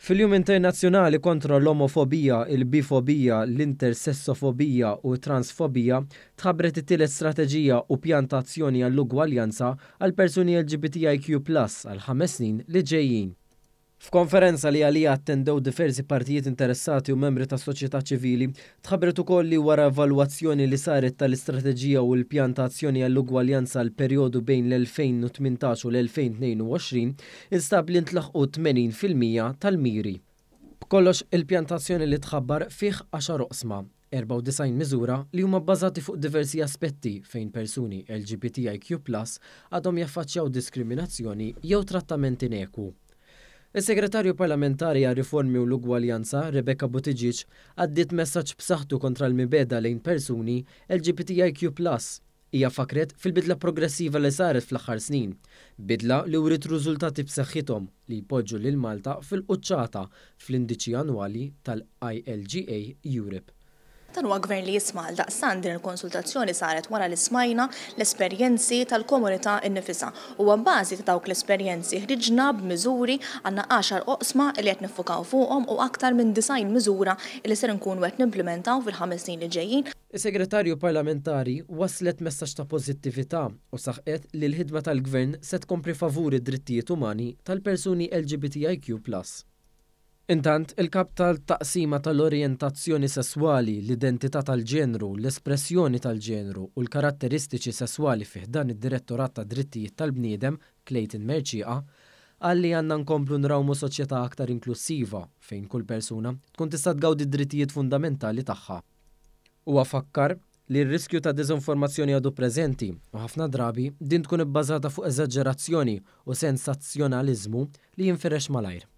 Fil-jum internazzjonali kontra l-omofobija, il-bifobija, l-intersessofobija u transfobija tħabret it-tielet strateġija u pjantazzjoni għall-ugwaljanza għal persuni LGBTIQ+ għal ħames snin li ġejjin. F'konferenza li għalija attendew diversi partijiet interessati u membri ta' soċjetà ċivili, tħabbret ukoll li wara evalwazzjoni li saret tal-istrateġija u l-pjan ta' azzjoni għall-ugwaljanza l perjodu bejn l-2018 u l-2022, instab li ntlaħqu 80% tal-miri. B'kollox il-pjantazzjoni li tħabbar fih 10 oqsma, 94 miżura li huma bbażati fuq diversi aspetti fejn persuni LGBTIQ+ għadhom jaffaċċjaw diskriminazzjoni jew trattamenti neku. Is-Segretarju Parlamentari għal Riformi u l-Ugwaljanza, Rebecca Buttigieġ għaddit messaġġ b'saħħtu kontra l-mibeda lejn persuni LGBTIQ+. Hija fakret fil-bidla progressiva li saret fl-aħħar snin, bidla li writ rużultati b'saħħithom li jpoġġu lil Malta fil-quċċata fl-indiċi annwali tal-ILGA Europe. Dan huwa gvern li jisma' għal daqsan din il-konsultazzjoni saret wara li smajna l-esperjenzi tal-komunità innifisa. U bażi ta' dawk l-esperjenzi ħriġna b'miżuri għandna 10 oqsma li qed nifukaw fuqhom u aktar minn disajn miżura li ser nkunu qed nimplementaw fil-ħames snin li ġejjin. Is-segretarju parlamentari waslet messaġġ ta' pożittività u saħqet li l-ħidma tal-gvern se tkompri favuri d-drittijiet umani tal-persuni LGBTIQ+. Intant, il-kap tal-taqsima tal-orientazzjoni sessuali, l-identità tal-ġenru, l-espressjoni tal-ġenru u l-karatteristiċi sessuali fiħdan id-direttorat ta' drittijiet tal-bniedem, Clayton Merċiqa, għalli għanna nkomplu nrawmu soċjetà aktar inklusiva fejn kull persuna tkun tista' tgawdi drittijiet fundamentali tagħha. U għafakkar li r-riskju ta' dezinformazzjoni għadu preżenti u ħafna drabi din tkun ibbażata fuq eżaġġerazzjoni u sensazzjonalizmu li jinferex malajr.